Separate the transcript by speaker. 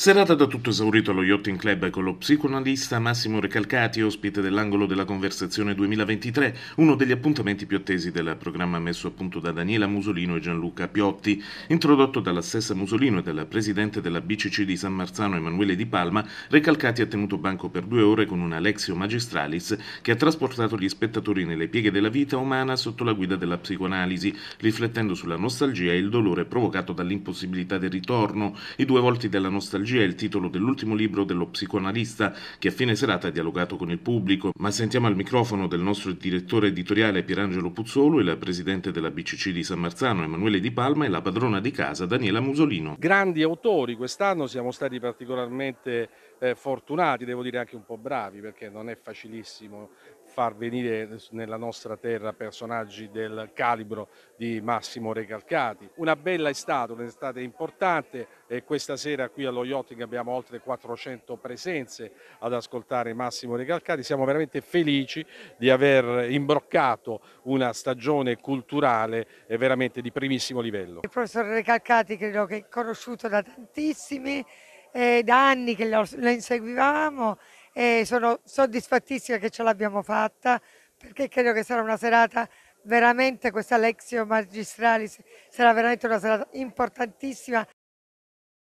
Speaker 1: Serata da tutto esaurito allo Yachting Club con lo psicoanalista Massimo Recalcati, ospite dell'angolo della conversazione 2023, uno degli appuntamenti più attesi del programma messo a punto da Daniela Musolino e Gianluca Piotti, introdotto dalla stessa Musolino e dal presidente della BCC di San Marzano Emanuele Di Palma, Recalcati ha tenuto banco per due ore con un Alexio Magistralis che ha trasportato gli spettatori nelle pieghe della vita umana sotto la guida della psicoanalisi, riflettendo sulla nostalgia e il dolore provocato dall'impossibilità del ritorno, i due volti della nostalgia Psicologia è il titolo dell'ultimo libro dello psicoanalista che a fine serata ha dialogato con il pubblico, ma sentiamo al microfono del nostro direttore editoriale Pierangelo Puzzolo e la presidente della BCC di San Marzano Emanuele Di Palma e la padrona di casa Daniela Musolino.
Speaker 2: Grandi autori, quest'anno siamo stati particolarmente eh, fortunati, devo dire anche un po' bravi perché non è facilissimo far venire nella nostra terra personaggi del calibro di Massimo Recalcati. Una bella estate, un'estate importante e questa sera qui allo yachting abbiamo oltre 400 presenze ad ascoltare Massimo Recalcati, siamo veramente felici di aver imbroccato una stagione culturale eh, veramente di primissimo livello. Il
Speaker 3: professor Recalcati credo che è conosciuto da tantissimi, eh, da anni che lo, lo inseguivamo e sono soddisfattissima che ce l'abbiamo fatta perché credo che sarà una serata veramente questa Lexio Magistralis sarà veramente una serata importantissima